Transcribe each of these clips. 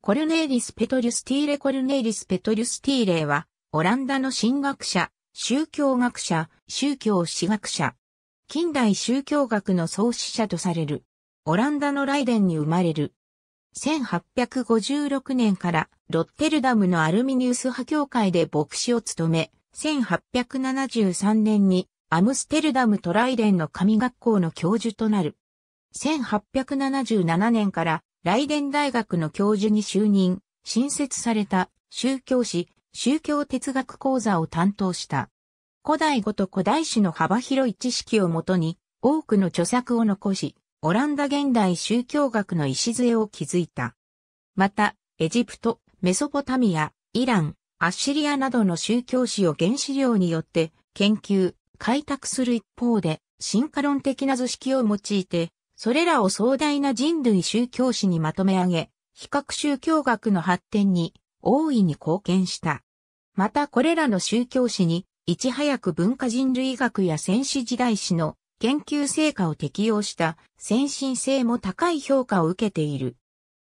コルネーリス・ペトリュス・ティーレ・コルネーリス・ペトリュス・ティーレは、オランダの神学者、宗教学者、宗教史学者。近代宗教学の創始者とされる。オランダのライデンに生まれる。1856年からロッテルダムのアルミニウス派教会で牧師を務め、1873年にアムステルダムとライデンの神学校の教授となる。1877年から雷電大学の教授に就任、新設された宗教史、宗教哲学講座を担当した。古代語と古代史の幅広い知識をもとに、多くの著作を残し、オランダ現代宗教学の礎を築いた。また、エジプト、メソポタミア、イラン、アッシリアなどの宗教史を原資料によって研究、開拓する一方で、進化論的な図式を用いて、それらを壮大な人類宗教史にまとめ上げ、比較宗教学の発展に大いに貢献した。またこれらの宗教史に、いち早く文化人類学や戦死時代史の研究成果を適用した先進性も高い評価を受けている。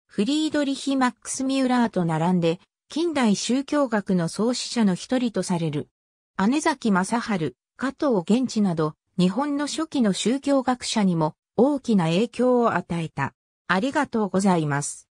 フリードリヒ・マックス・ミューラーと並んで、近代宗教学の創始者の一人とされる。姉崎正春、加藤源地など、日本の初期の宗教学者にも大きな影響を与えた。ありがとうございます。